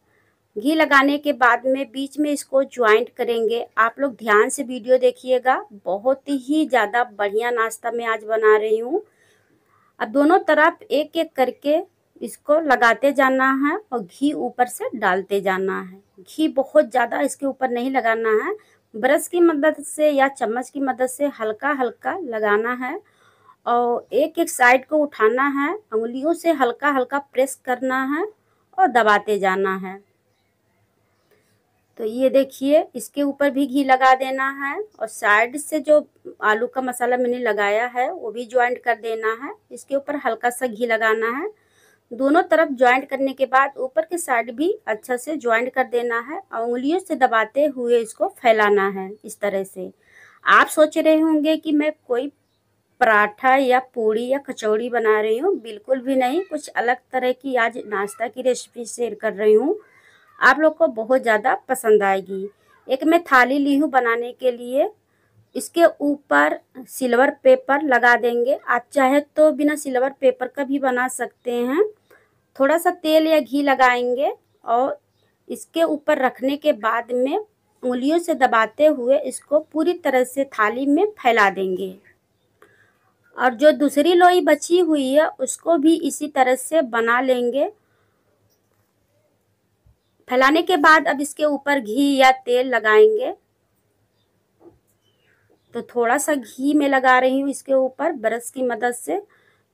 घी लगाने के बाद में बीच में इसको ज्वाइंट करेंगे आप लोग ध्यान से वीडियो देखिएगा बहुत ही ज़्यादा बढ़िया नाश्ता मैं आज बना रही हूँ अब दोनों तरफ एक एक करके इसको लगाते जाना है और घी ऊपर से डालते जाना है घी बहुत ज़्यादा इसके ऊपर नहीं लगाना है ब्रश की मदद से या चम्मच की मदद से हल्का हल्का लगाना है और एक एक साइड को उठाना है उंगलियों से हल्का हल्का प्रेस करना है और दबाते जाना है तो ये देखिए इसके ऊपर भी घी लगा देना है और साइड से जो आलू का मसाला मैंने लगाया है वो भी ज्वाइंट कर देना है इसके ऊपर हल्का सा घी लगाना है दोनों तरफ ज्वाइंट करने के बाद ऊपर के साइड भी अच्छा से ज्वाइंट कर देना है और उंगलियों से दबाते हुए इसको फैलाना है इस तरह से आप सोच रहे होंगे कि मैं कोई पराठा या पूड़ी या कचौड़ी बना रही हूँ बिल्कुल भी नहीं कुछ अलग तरह की आज नाश्ता की रेसिपी शेयर कर रही हूँ आप लोग को बहुत ज़्यादा पसंद आएगी एक मैं थाली ली हूँ बनाने के लिए इसके ऊपर सिल्वर पेपर लगा देंगे आप चाहे तो बिना सिल्वर पेपर का भी बना सकते हैं थोड़ा सा तेल या घी लगाएंगे और इसके ऊपर रखने के बाद में उंगलियों से दबाते हुए इसको पूरी तरह से थाली में फैला देंगे और जो दूसरी लोई बची हुई है उसको भी इसी तरह से बना लेंगे फैलाने के बाद अब इसके ऊपर घी या तेल लगाएंगे तो थोड़ा सा घी में लगा रही हूँ इसके ऊपर ब्रश की मदद से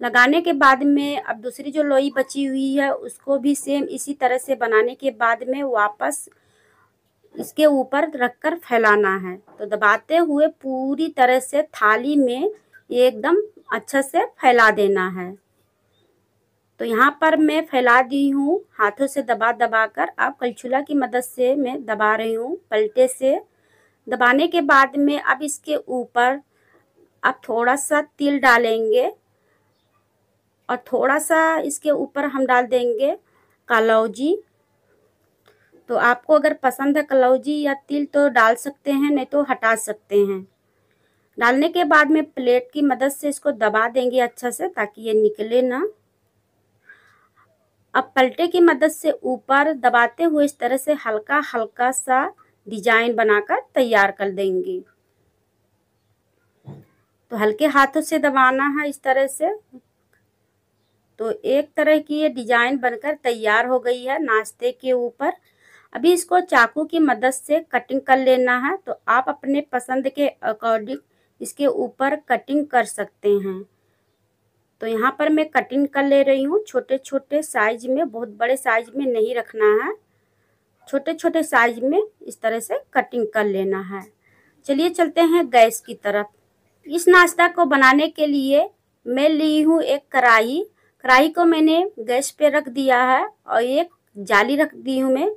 लगाने के बाद में अब दूसरी जो लोई बची हुई है उसको भी सेम इसी तरह से बनाने के बाद में वापस इसके ऊपर रखकर फैलाना है तो दबाते हुए पूरी तरह से थाली में एकदम अच्छे से फैला देना है तो यहाँ पर मैं फैला दी हूँ हाथों से दबा दबा कर अब कलछुला की मदद से मैं दबा रही हूँ पलटे से दबाने के बाद में अब इसके ऊपर अब थोड़ा सा तिल डालेंगे और थोड़ा सा इसके ऊपर हम डाल देंगे कलौजी तो आपको अगर पसंद है कलौजी या तिल तो डाल सकते हैं नहीं तो हटा सकते हैं डालने के बाद में प्लेट की मदद से इसको दबा देंगे अच्छा से ताकि ये निकले ना अब पलटे की मदद से ऊपर दबाते हुए इस तरह से हल्का हल्का सा डिजाइन बनाकर तैयार कर देंगे तो हल्के हाथों से दबाना है इस तरह से तो एक तरह की ये डिजाइन बनकर तैयार हो गई है नाश्ते के ऊपर अभी इसको चाकू की मदद से कटिंग कर लेना है तो आप अपने पसंद के अकॉर्डिंग इसके ऊपर कटिंग कर सकते हैं तो यहाँ पर मैं कटिंग कर ले रही हूँ छोटे छोटे साइज में बहुत बड़े साइज में नहीं रखना है छोटे छोटे साइज में इस तरह से कटिंग कर लेना है चलिए चलते हैं गैस की तरफ इस नाश्ता को बनाने के लिए मैं ली हूँ एक कढ़ाई कढ़ाई को मैंने गैस पे रख दिया है और एक जाली रख दी हूँ मैं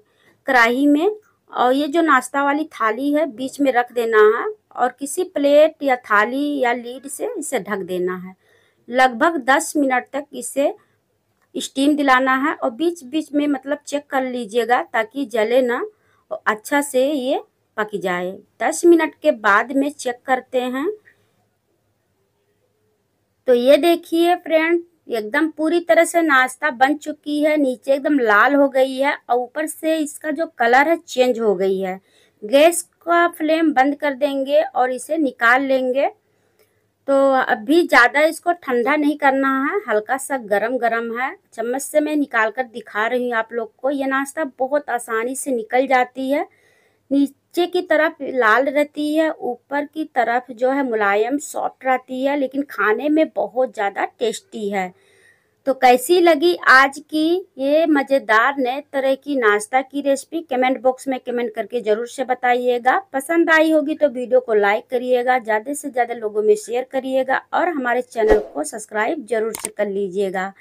कढ़ाई में और ये जो नाश्ता वाली थाली है बीच में रख देना है और किसी प्लेट या थाली या लीड से इसे ढक देना है लगभग दस मिनट तक इसे स्टीम दिलाना है और बीच बीच में मतलब चेक कर लीजिएगा ताकि जले ना और अच्छा से ये पक जाए दस मिनट के बाद में चेक करते हैं तो ये देखिए फ्रेंड एकदम पूरी तरह से नाश्ता बन चुकी है नीचे एकदम लाल हो गई है और ऊपर से इसका जो कलर है चेंज हो गई है गैस का फ्लेम बंद कर देंगे और इसे निकाल लेंगे तो अभी ज़्यादा इसको ठंडा नहीं करना है हल्का सा गरम गरम है चम्मच से मैं निकाल कर दिखा रही हूँ आप लोग को ये नाश्ता बहुत आसानी से निकल जाती है नीचे की तरफ लाल रहती है ऊपर की तरफ जो है मुलायम सॉफ्ट रहती है लेकिन खाने में बहुत ज़्यादा टेस्टी है तो कैसी लगी आज की ये मज़ेदार नए तरह की नाश्ता की रेसिपी कमेंट बॉक्स में कमेंट करके ज़रूर से बताइएगा पसंद आई होगी तो वीडियो को लाइक करिएगा ज़्यादा से ज़्यादा लोगों में शेयर करिएगा और हमारे चैनल को सब्सक्राइब जरूर से कर लीजिएगा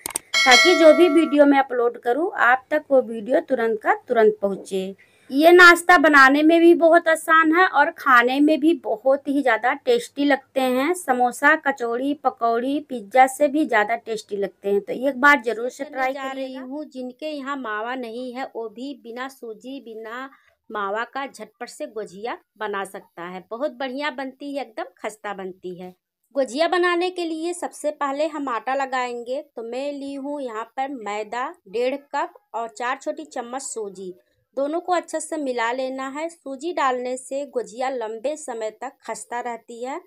ताकि जो भी वीडियो मैं अपलोड करूँ आप तक वो वीडियो तुरंत का तुरंत पहुँचे ये नाश्ता बनाने में भी बहुत आसान है और खाने में भी बहुत ही ज़्यादा टेस्टी लगते हैं समोसा कचौड़ी पकौड़ी पिज्ज़ा से भी ज़्यादा टेस्टी लगते हैं तो एक बार ज़रूर से ट्राई कर रही हूँ जिनके यहाँ मावा नहीं है वो भी बिना सूजी बिना मावा का झटपट से गुजिया बना सकता है बहुत बढ़िया बनती है एकदम खस्ता बनती है गुजिया बनाने के लिए सबसे पहले हम आटा लगाएंगे तो मैं ली हूँ यहाँ पर मैदा डेढ़ कप और चार छोटी चम्मच सूजी दोनों को अच्छे से मिला लेना है सूजी डालने से गुजिया लंबे समय तक खस्ता रहती है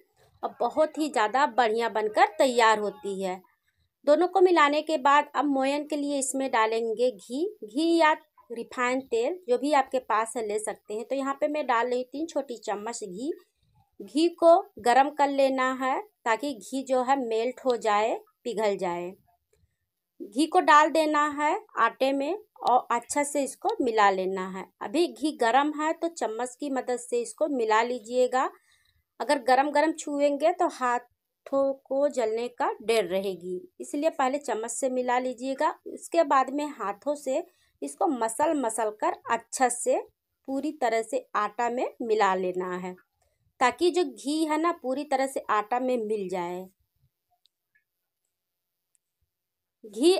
और बहुत ही ज़्यादा बढ़िया बनकर तैयार होती है दोनों को मिलाने के बाद अब मोयन के लिए इसमें डालेंगे घी घी या रिफाइंड तेल जो भी आपके पास है ले सकते हैं तो यहाँ पे मैं डाल रही तीन छोटी चम्मच घी घी को गरम कर लेना है ताकि घी जो है मेल्ट हो जाए पिघल जाए घी को डाल देना है आटे में और अच्छा से इसको मिला लेना है अभी घी गरम है तो चम्मच की मदद से इसको मिला लीजिएगा अगर गरम गरम छुएंगे तो हाथों को जलने का डर रहेगी इसलिए पहले चम्मच से मिला लीजिएगा उसके बाद में हाथों से इसको मसल मसल कर अच्छा से पूरी तरह से आटा में मिला लेना है ताकि जो घी है ना पूरी तरह से आटा में मिल जाए घी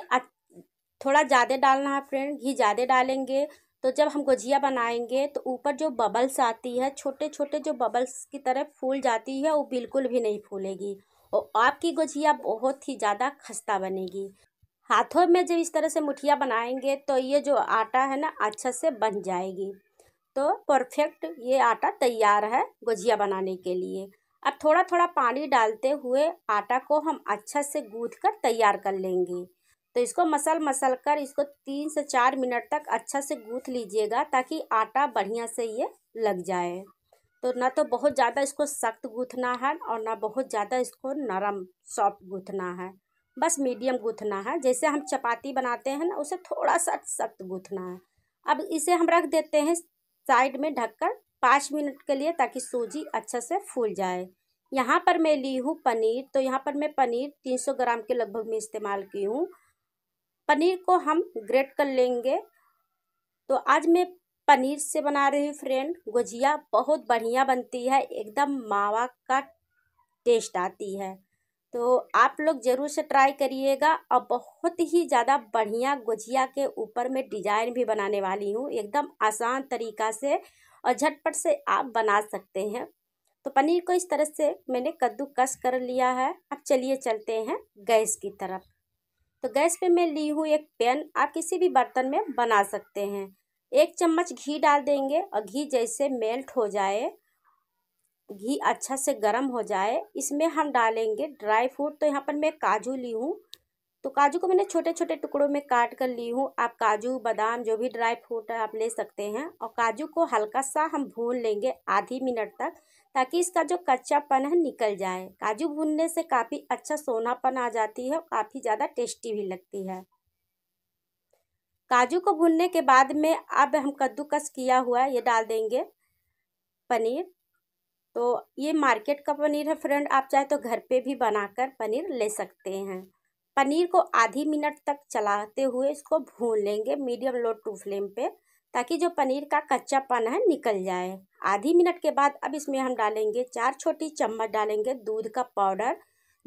थोड़ा ज़्यादा डालना है फ्रेंड घी ज़्यादा डालेंगे तो जब हम गुजिया बनाएंगे तो ऊपर जो बबल्स आती है छोटे छोटे जो बबल्स की तरह फूल जाती है वो बिल्कुल भी नहीं फूलेगी और आपकी गुजिया बहुत ही ज़्यादा खस्ता बनेगी हाथों में जब इस तरह से मुठिया बनाएंगे तो ये जो आटा है ना अच्छा से बन जाएगी तो परफेक्ट ये आटा तैयार है गुजिया बनाने के लिए अब थोड़ा थोड़ा पानी डालते हुए आटा को हम अच्छा से गूँथ कर तैयार कर लेंगे तो इसको मसल मसल कर इसको तीन से चार मिनट तक अच्छा से गूँथ लीजिएगा ताकि आटा बढ़िया से ये लग जाए तो ना तो बहुत ज़्यादा इसको सख्त गूँथना है और ना बहुत ज़्यादा इसको नरम सॉफ्ट गूँथना है बस मीडियम गूँथना है जैसे हम चपाती बनाते हैं ना उसे थोड़ा सा सख्त गूँथना है अब इसे हम रख देते हैं साइड में ढककर पाँच मिनट के लिए ताकि सूजी अच्छा से फूल जाए यहाँ पर मैं ली हूँ पनीर तो यहाँ पर मैं पनीर तीन सौ ग्राम के लगभग में इस्तेमाल की हूँ पनीर को हम ग्रेट कर लेंगे तो आज मैं पनीर से बना रही हूँ फ्रेंड गुजिया बहुत बढ़िया बनती है एकदम मावा का टेस्ट आती है तो आप लोग ज़रूर से ट्राई करिएगा और बहुत ही ज़्यादा बढ़िया गुजिया के ऊपर मैं डिजाइन भी बनाने वाली हूँ एकदम आसान तरीका से और झटपट से आप बना सकते हैं तो पनीर को इस तरह से मैंने कद्दू कस कर लिया है अब चलिए चलते हैं गैस की तरफ तो गैस पे मैं ली हूँ एक पैन आप किसी भी बर्तन में बना सकते हैं एक चम्मच घी डाल देंगे और घी जैसे मेल्ट हो जाए घी अच्छा से गर्म हो जाए इसमें हम डालेंगे ड्राई फ्रूट तो यहाँ पर मैं काजू ली हूँ तो काजू को मैंने छोटे छोटे टुकड़ों में काट कर ली हूँ आप काजू बादाम जो भी ड्राई फ्रूट है आप ले सकते हैं और काजू को हल्का सा हम भून लेंगे आधी मिनट तक ताकि इसका जो कच्चापन है निकल जाए काजू भूनने से काफ़ी अच्छा सोनापन आ जाती है और काफ़ी ज़्यादा टेस्टी भी लगती है काजू को भूनने के बाद में अब हम कद्दूकस किया हुआ ये डाल देंगे पनीर तो ये मार्केट का पनीर है फ्रेंड आप चाहे तो घर पे भी बनाकर पनीर ले सकते हैं पनीर को आधी मिनट तक चलाते हुए इसको भून लेंगे मीडियम लो टू फ्लेम पे ताकि जो पनीर का कच्चापन है निकल जाए आधी मिनट के बाद अब इसमें हम डालेंगे चार छोटी चम्मच डालेंगे दूध का पाउडर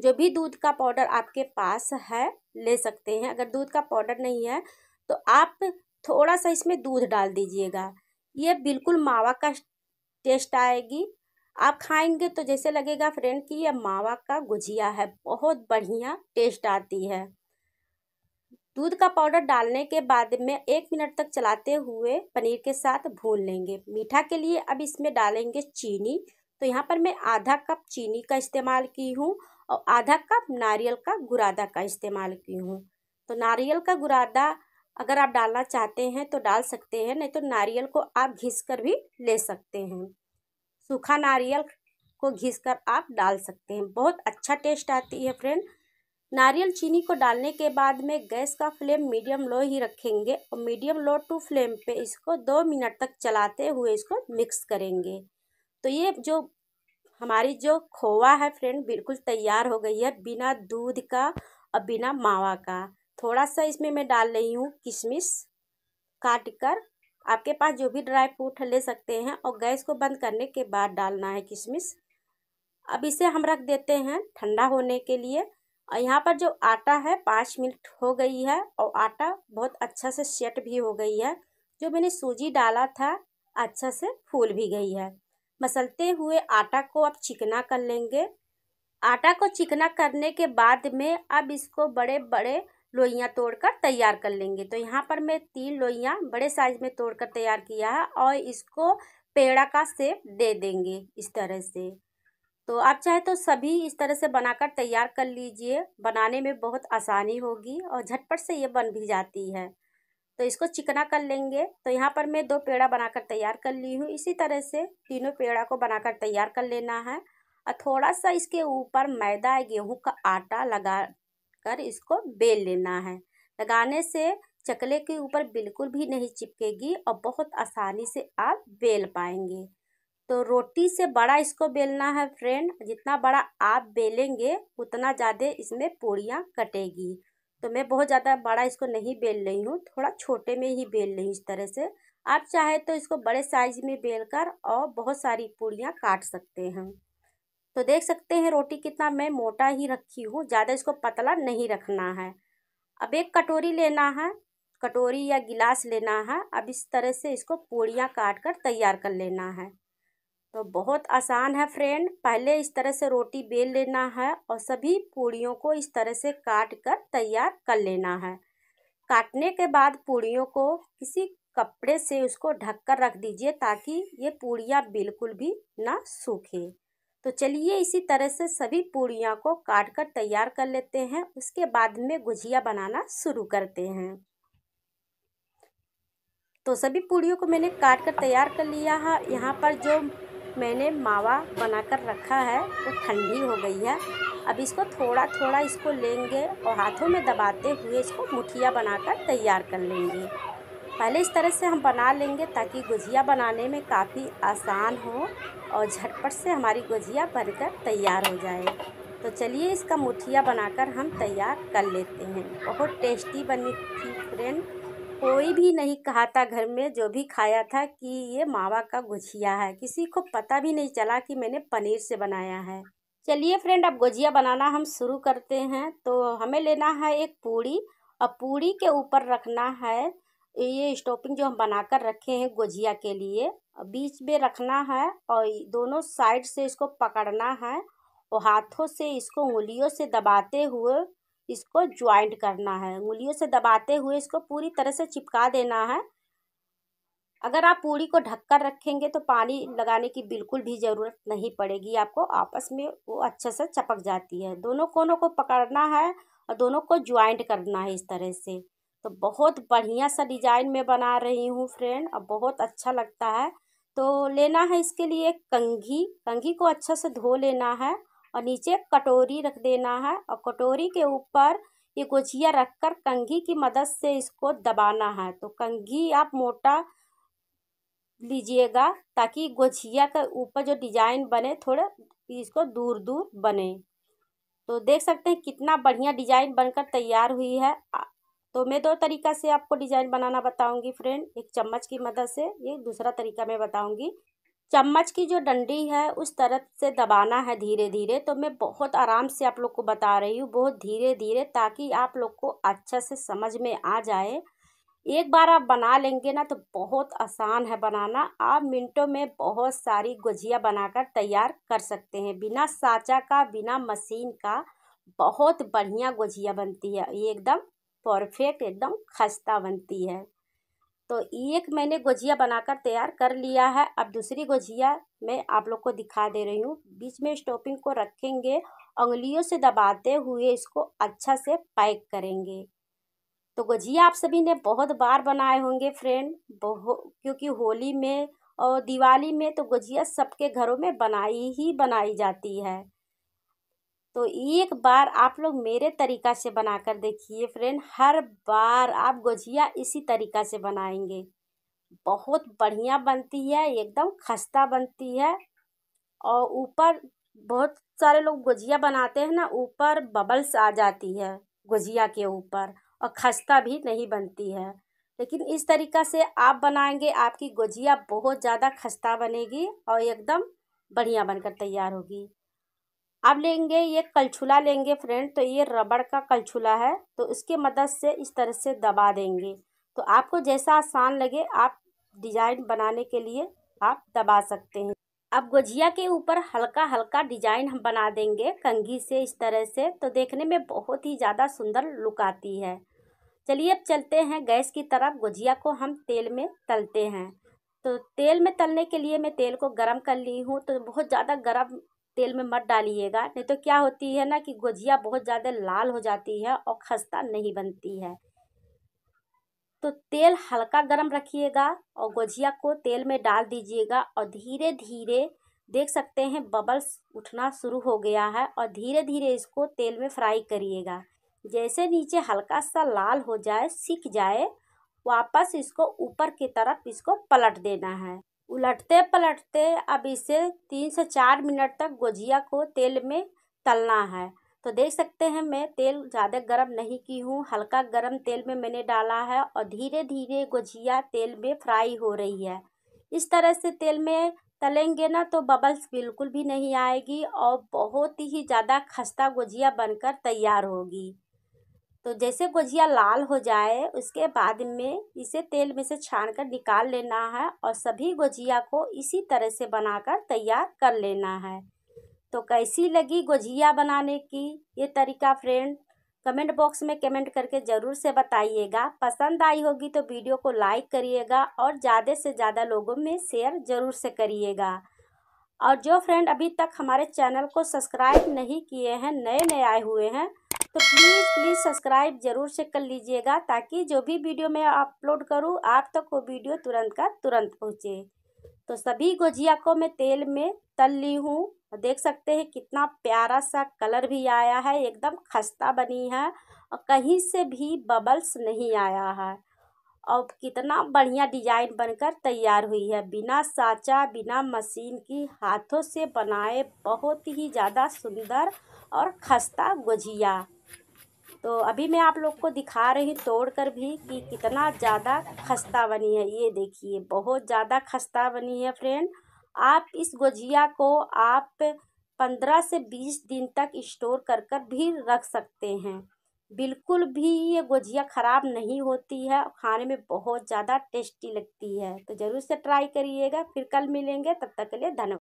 जो भी दूध का पाउडर आपके पास है ले सकते हैं अगर दूध का पाउडर नहीं है तो आप थोड़ा सा इसमें दूध डाल दीजिएगा ये बिल्कुल मावा का टेस्ट आएगी आप खाएंगे तो जैसे लगेगा फ्रेंड कि यह मावा का गुजिया है बहुत बढ़िया टेस्ट आती है दूध का पाउडर डालने के बाद में एक मिनट तक चलाते हुए पनीर के साथ भून लेंगे मीठा के लिए अब इसमें डालेंगे चीनी तो यहाँ पर मैं आधा कप चीनी का इस्तेमाल की हूँ और आधा कप नारियल का गुरादा का इस्तेमाल की हूँ तो नारियल का गुरादा अगर आप डालना चाहते हैं तो डाल सकते हैं नहीं तो नारियल को आप घिस कर भी ले सकते हैं सूखा नारियल को घिस कर आप डाल सकते हैं बहुत अच्छा टेस्ट आती है फ्रेंड नारियल चीनी को डालने के बाद में गैस का फ्लेम मीडियम लो ही रखेंगे और मीडियम लो टू फ्लेम पे इसको दो मिनट तक चलाते हुए इसको मिक्स करेंगे तो ये जो हमारी जो खोवा है फ्रेंड बिल्कुल तैयार हो गई है बिना दूध का और बिना मावा का थोड़ा सा इसमें मैं डाल रही हूँ किशमिश काट कर आपके पास जो भी ड्राई फ्रूट ले सकते हैं और गैस को बंद करने के बाद डालना है किशमिश अब इसे हम रख देते हैं ठंडा होने के लिए और यहाँ पर जो आटा है पाँच मिनट हो गई है और आटा बहुत अच्छा से सेट भी हो गई है जो मैंने सूजी डाला था अच्छा से फूल भी गई है मसलते हुए आटा को आप चिकना कर लेंगे आटा को चिकना करने के बाद में अब इसको बड़े बड़े लोइयाँ तोड़कर तैयार कर लेंगे तो यहाँ पर मैं तीन लोइयाँ बड़े साइज़ में तोड़कर तैयार किया है और इसको पेड़ा का सेप दे देंगे इस तरह से तो आप चाहे तो सभी इस तरह से बनाकर तैयार कर लीजिए बनाने में बहुत आसानी होगी और झटपट से ये बन भी जाती है तो इसको चिकना कर लेंगे तो यहाँ पर मैं दो पेड़ा बनाकर तैयार कर ली हूँ इसी तरह से तीनों पेड़ा को बनाकर तैयार कर लेना है और थोड़ा सा इसके ऊपर मैदा गेहूँ का आटा लगा कर इसको बेल लेना है लगाने से चकले के ऊपर बिल्कुल भी नहीं चिपकेगी और बहुत आसानी से आप बेल पाएंगे तो रोटी से बड़ा इसको बेलना है फ्रेंड जितना बड़ा आप बेलेंगे उतना ज़्यादा इसमें पूड़ियाँ कटेगी तो मैं बहुत ज़्यादा बड़ा इसको नहीं बेल रही हूँ थोड़ा छोटे में ही बेल रही हूँ इस तरह से आप चाहे तो इसको बड़े साइज में बेल कर और बहुत सारी पूड़ियाँ काट सकते हैं तो देख सकते हैं रोटी कितना मैं मोटा ही रखी हूँ ज़्यादा इसको पतला नहीं रखना है अब एक कटोरी लेना है कटोरी या गिलास लेना है अब इस तरह से इसको पूड़ियाँ काट कर तैयार कर लेना है तो बहुत आसान है फ्रेंड पहले इस तरह से रोटी बेल लेना है और सभी पूड़ियों को इस तरह से काट कर तैयार कर लेना है काटने के बाद पूड़ियों को किसी कपड़े से उसको ढक कर रख दीजिए ताकि ये पूड़ियाँ बिल्कुल भी ना सूखे तो चलिए इसी तरह से सभी पूड़ियाँ को काट कर तैयार कर लेते हैं उसके बाद में गुजिया बनाना शुरू करते हैं तो सभी पूड़ियों को मैंने काट कर तैयार कर लिया है यहाँ पर जो मैंने मावा बनाकर रखा है वो ठंडी हो गई है अब इसको थोड़ा थोड़ा इसको लेंगे और हाथों में दबाते हुए इसको मुठिया बनाकर तैयार कर लेंगे पहले इस तरह से हम बना लेंगे ताकि गुजिया बनाने में काफ़ी आसान हो और झटपट से हमारी गुजिया बनकर तैयार हो जाए तो चलिए इसका मुठिया बनाकर हम तैयार कर लेते हैं बहुत टेस्टी बनी थी फ्रेंड कोई भी नहीं कहा था घर में जो भी खाया था कि ये मावा का गुजिया है किसी को पता भी नहीं चला कि मैंने पनीर से बनाया है चलिए फ्रेंड अब गुजिया बनाना हम शुरू करते हैं तो हमें लेना है एक पूड़ी और पूड़ी के ऊपर रखना है ये स्टोपिंग जो हम बनाकर रखे हैं गुजिया के लिए बीच में रखना है और दोनों साइड से इसको पकड़ना है और हाथों से इसको उंगलियों से दबाते हुए इसको ज्वाइंट करना है उंगलियों से दबाते हुए इसको पूरी तरह से चिपका देना है अगर आप पूरी को ढककर रखेंगे तो पानी लगाने की बिल्कुल भी ज़रूरत नहीं पड़ेगी आपको आपस में वो अच्छे से चपक जाती है दोनों कोनों को पकड़ना है और दोनों को ज्वाइंट करना है इस तरह से तो बहुत बढ़िया सा डिज़ाइन मैं बना रही हूँ फ्रेंड और बहुत अच्छा लगता है तो लेना है इसके लिए कंघी कंघी को अच्छे से धो लेना है और नीचे कटोरी रख देना है और कटोरी के ऊपर ये रख रखकर कंघी की मदद से इसको दबाना है तो कंघी आप मोटा लीजिएगा ताकि गुझिया के ऊपर जो डिजाइन बने थोड़ा इसको दूर दूर बने तो देख सकते हैं कितना बढ़िया डिजाइन बनकर तैयार हुई है तो मैं दो तरीका से आपको डिजाइन बनाना बताऊंगी फ्रेंड एक चम्मच की मदद से ये दूसरा तरीका मैं बताऊंगी चम्मच की जो डंडी है उस तरफ से दबाना है धीरे धीरे तो मैं बहुत आराम से आप लोग को बता रही हूँ बहुत धीरे धीरे ताकि आप लोग को अच्छा से समझ में आ जाए एक बार आप बना लेंगे ना तो बहुत आसान है बनाना आप मिनटों में बहुत सारी गुजिया बनाकर तैयार कर सकते हैं बिना साचा का बिना मशीन का बहुत बढ़िया गुजिया बनती है ये एकदम परफेक्ट एकदम खस्ता बनती है तो एक मैंने गोजिया बनाकर तैयार कर लिया है अब दूसरी गोजिया मैं आप लोग को दिखा दे रही हूँ बीच में स्टोपिंग को रखेंगे उंगलियों से दबाते हुए इसको अच्छा से पैक करेंगे तो गुजिया आप सभी ने बहुत बार बनाए होंगे फ्रेंड बहु क्योंकि होली में और दिवाली में तो गुजिया सबके घरों में बनाई ही बनाई जाती है तो एक बार आप लोग मेरे तरीका से बना कर देखिए फ्रेंड हर बार आप गुजिया इसी तरीका से बनाएंगे बहुत बढ़िया बनती है एकदम खस्ता बनती है और ऊपर बहुत सारे लोग गुजिया बनाते हैं ना ऊपर बबल्स आ जाती है गुजिया के ऊपर और खस्ता भी नहीं बनती है लेकिन इस तरीका से आप बनाएंगे आपकी गुजिया बहुत ज़्यादा खस्ता बनेगी और एकदम बढ़िया बनकर तैयार होगी अब लेंगे ये कलछुला लेंगे फ्रेंड तो ये रबड़ का कलछुला है तो इसके मदद से इस तरह से दबा देंगे तो आपको जैसा आसान लगे आप डिज़ाइन बनाने के लिए आप दबा सकते हैं अब गुजिया के ऊपर हल्का हल्का डिजाइन हम बना देंगे कंघी से इस तरह से तो देखने में बहुत ही ज़्यादा सुंदर लुक आती है चलिए अब चलते हैं गैस की तरफ गुजिया को हम तेल में तलते हैं तो तेल में तलने के लिए मैं तेल को गरम कर ली हूँ तो बहुत ज़्यादा गरम तेल में मत डालिएगा नहीं तो क्या होती है ना कि गुजिया बहुत ज़्यादा लाल हो जाती है और खस्ता नहीं बनती है तो तेल हल्का गर्म रखिएगा और गुजिया को तेल में डाल दीजिएगा और धीरे धीरे देख सकते हैं बबल्स उठना शुरू हो गया है और धीरे धीरे इसको तेल में फ्राई करिएगा जैसे नीचे हल्का सा लाल हो जाए सीख जाए वापस इसको ऊपर की तरफ इसको पलट देना है उलटते पलटते अब इसे तीन से चार मिनट तक गुजिया को तेल में तलना है तो देख सकते हैं मैं तेल ज़्यादा गर्म नहीं की हूँ हल्का गर्म तेल में मैंने डाला है और धीरे धीरे गुजिया तेल में फ्राई हो रही है इस तरह से तेल में तलेंगे ना तो बबल्स बिल्कुल भी नहीं आएगी और बहुत ही ज़्यादा खस्ता गुजिया बनकर तैयार होगी तो जैसे गुजिया लाल हो जाए उसके बाद में इसे तेल में से छान कर निकाल लेना है और सभी गुजिया को इसी तरह से बनाकर तैयार कर लेना है तो कैसी लगी गुजिया बनाने की ये तरीका फ्रेंड कमेंट बॉक्स में कमेंट करके ज़रूर से बताइएगा पसंद आई होगी तो वीडियो को लाइक करिएगा और ज़्यादा से ज़्यादा लोगों में शेयर ज़रूर से करिएगा और जो फ्रेंड अभी तक हमारे चैनल को सब्सक्राइब नहीं किए हैं नए नए आए हुए हैं तो प्लीज़ प्लीज़ सब्सक्राइब ज़रूर से कर लीजिएगा ताकि जो भी वीडियो मैं अपलोड करूँ आप तक वो वीडियो तुरंत का तुरंत पहुँचे तो सभी गुजिया को मैं तेल में तल ली हूँ देख सकते हैं कितना प्यारा सा कलर भी आया है एकदम खस्ता बनी है और कहीं से भी बबल्स नहीं आया है और कितना बढ़िया डिजाइन बनकर तैयार हुई है बिना साचा बिना मशीन की हाथों से बनाए बहुत ही ज़्यादा सुंदर और खस्ता गुजिया तो अभी मैं आप लोग को दिखा रही हूँ तोड़ कर भी कि कितना ज़्यादा खस्ता बनी है ये देखिए बहुत ज़्यादा खस्ता बनी है फ्रेंड आप इस गुजिया को आप पंद्रह से बीस दिन तक स्टोर कर कर भी रख सकते हैं बिल्कुल भी ये गुजिया ख़राब नहीं होती है खाने में बहुत ज़्यादा टेस्टी लगती है तो ज़रूर से ट्राई करिएगा फिर कल मिलेंगे तब तक के लिए धन्यवाद